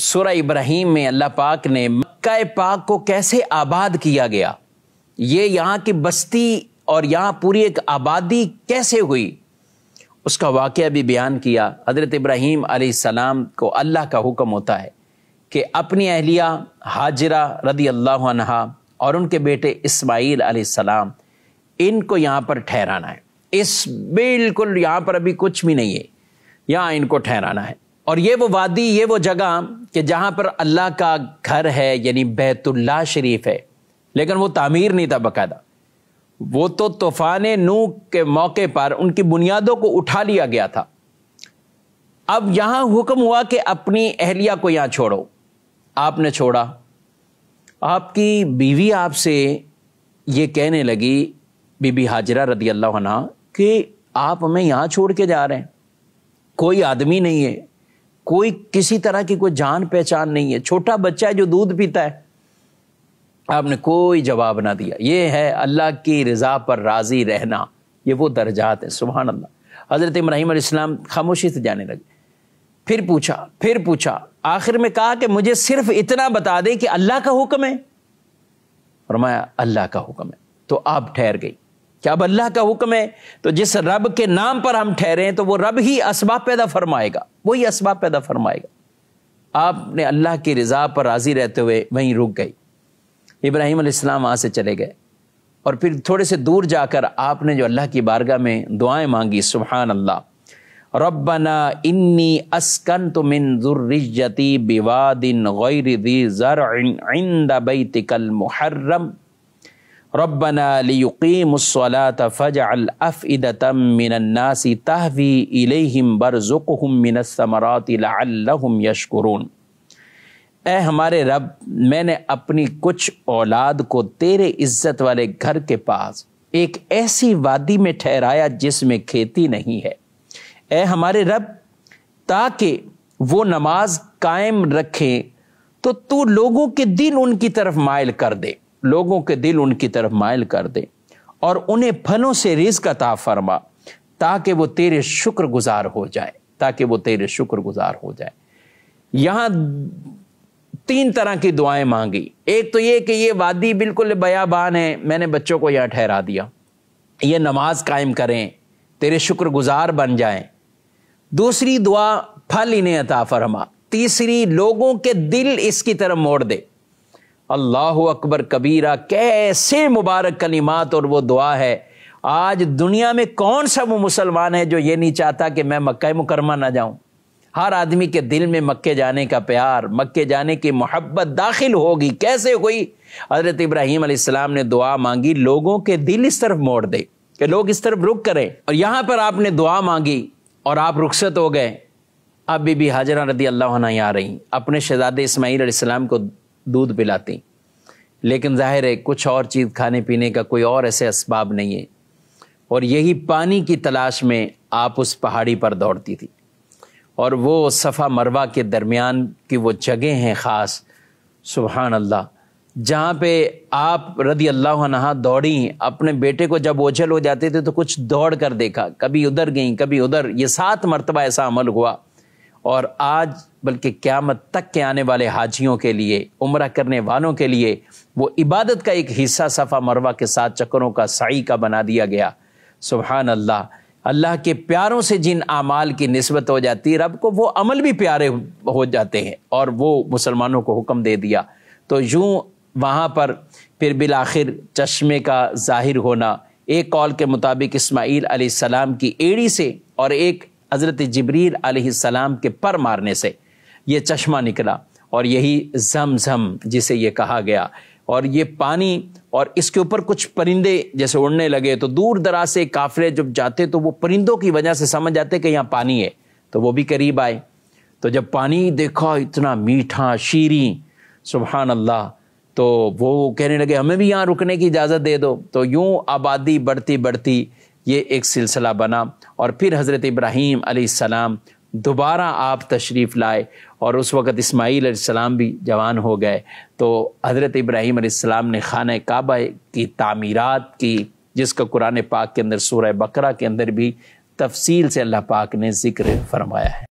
सुर इब्राहिम में अल्लाह पाक ने मक्का पाक को कैसे आबाद किया गया ये यहाँ की बस्ती और यहाँ पूरी एक आबादी कैसे हुई उसका वाक़ भी बयान किया हज़रत इब्राहिम सलाम को अल्लाह का हुक्म होता है कि अपनी अहलिया हाजरा रदी अल्लाह अनहा और उनके बेटे इस्माईल सलाम इनको यहाँ पर ठहराना है इस बिल्कुल यहाँ पर अभी कुछ भी नहीं है यहाँ इनको ठहराना है और ये वो वादी ये वो जगह कि जहाँ पर अल्लाह का घर है यानी बैतुल्ला शरीफ है लेकिन वो तामीर नहीं था बाकायदा वो तो तूफान नू के मौके पर उनकी बुनियादों को उठा लिया गया था अब यहां हुक्म हुआ कि अपनी अहलिया को यहां छोड़ो आपने छोड़ा आपकी बीवी आपसे ये कहने लगी बीबी हाजरा रदी अल्लाह कि आप हमें यहां छोड़ के जा रहे हैं कोई आदमी नहीं है कोई किसी तरह की कोई जान पहचान नहीं है छोटा बच्चा है जो दूध पीता है आपने कोई जवाब ना दिया ये है अल्लाह की रज़ा पर राज़ी रहना ये वो दर्जात है सुबह अल्लाह हज़रत इब्राहिम इस्लाम खामोशी से जाने लगे फिर पूछा फिर पूछा आखिर में कहा कि मुझे सिर्फ इतना बता दे कि अल्लाह का हुक्म है फरमाया अल्लाह का हुक्म है तो आप ठहर गई क्या अब अल्लाह का हुक्म है तो जिस रब के नाम पर हम ठहरे हैं तो वो रब ही इसबाब पैदा फरमाएगा वही असबाब पैदा फरमाएगा आपने अल्लाह की रजा पर राज़ी रहते हुए वहीं रुक गई इब्राहिम इस्लाम वहाँ से चले गए और फिर थोड़े से दूर जाकर आपने जो अल्लाह की बारगाह में दुआएं मांगी सुबहान अल्लाह रब्बना इन्नी अस्कन तो मिन जुर्रिजती बिवादिन गैर दी इंद बैतिकल मुहर्रम रब्बना लियुकीमुस्सलात फजअल अफइदतम मिनन्नासी तहवी इलैहिम बरज़ुकहुम मिनस्समराति लअल्लहुम यशकुरून ए हमारे रब मैंने अपनी कुछ औलाद को तेरे इज्जत वाले घर के पास एक ऐसी वादी में ठहराया जिसमें खेती नहीं है ए हमारे रब ताकि वो नमाज कायम रखें तो तू लोगों के दिल उनकी तरफ मायल कर दे लोगों के दिल उनकी तरफ मायल कर दे और उन्हें फलों से रिज अता फरमा ताकि वो तेरे शुक्रगुजार हो जाए ताकि वो तेरे शुक्रगुजार हो जाए यहां तीन तरह की दुआएं मांगी एक तो ये कि ये वादी बिल्कुल बयाबान है मैंने बच्चों को यहां ठहरा दिया ये नमाज कायम करें तेरे शुक्रगुजार बन जाएं दूसरी दुआ फल इन्हें अता फरमा तीसरी लोगों के दिल इसकी तरफ मोड़ दे अल्लाह अकबर कबीरा कैसे मुबारक कलिमात और वो दुआ है आज दुनिया में कौन सा वो मुसलमान है जो ये नहीं चाहता कि मैं मक्का मुकरमा ना जाऊं हर आदमी के दिल में मक्के जाने का प्यार मक्के जाने की मोहब्बत दाखिल होगी कैसे हुई हज़रत इब्राहिम आसमाम ने दुआ मांगी लोगों के दिल इस तरफ मोड़ दे कि लोग इस तरफ रुक करें और यहाँ पर आपने दुआ मांगी और आप रुखसत हो गए अब बीबी हाजरा रदी अल्लाह आ रही अपने शहजादे इसमाईल आसमाम को दूध पिलाती लेकिन जाहिर है कुछ और चीज़ खाने पीने का कोई और ऐसे इसबाब नहीं है और यही पानी की तलाश में आप उस पहाड़ी पर दौड़ती थी और वो सफ़ा मरवा के दरमियान की वो जगह हैं ख़ास सुबहान अल्लाह जहाँ पे आप रदी अल्लाह नहा दौड़ी अपने बेटे को जब ओझल हो जाते थे तो कुछ दौड़ कर देखा कभी उधर गई कभी उधर ये सात मरतबा ऐसा अमल हुआ और आज बल्कि क़्यामत तक के आने वाले हाजियों के लिए उम्र करने वालों के लिए वो इबादत का एक हिस्सा सफ़ा मरवा के साथ चक्करों का सही का बना दिया गया सुबहान अल्लाह अल्लाह के प्यारों से जिन आमाल की नस्बत हो जाती है रब को वो अमल भी प्यारे हो जाते हैं और वो मुसलमानों को हुक्म दे दिया तो यूँ वहाँ पर फिर बिल आखिर चश्मे का जाहिर होना एक कॉल के मुताबिक इसमाइल सलाम की एड़ी से और एक हज़रत जबरील आसमाम के पर मारने से ये चश्मा निकला और यही जम जम जिसे ये कहा गया और ये पानी और इसके ऊपर कुछ परिंदे जैसे उड़ने लगे तो दूर दराज से काफिले जब जाते तो वो परिंदों की वजह से समझ जाते कि यहाँ पानी है तो वो भी करीब आए तो जब पानी देखा इतना मीठा शीरी सुबहान अल्लाह तो वो कहने लगे हमें भी यहाँ रुकने की इजाज़त दे दो तो यूँ आबादी बढ़ती बढ़ती ये एक सिलसिला बना और फिर हज़रत इब्राहीम सलाम दोबारा आप तशरीफ़ लाए और उस वक़्त इस्माईल भी जवान हो गए तो हज़रत इब्राहीम सलाम ने खान काबा की तमीरत की जिसका कुरान पाक के अंदर सूर्य बकरा के अंदर भी तफसील से अल्लाह पाक ने ज़िक्र फरमाया है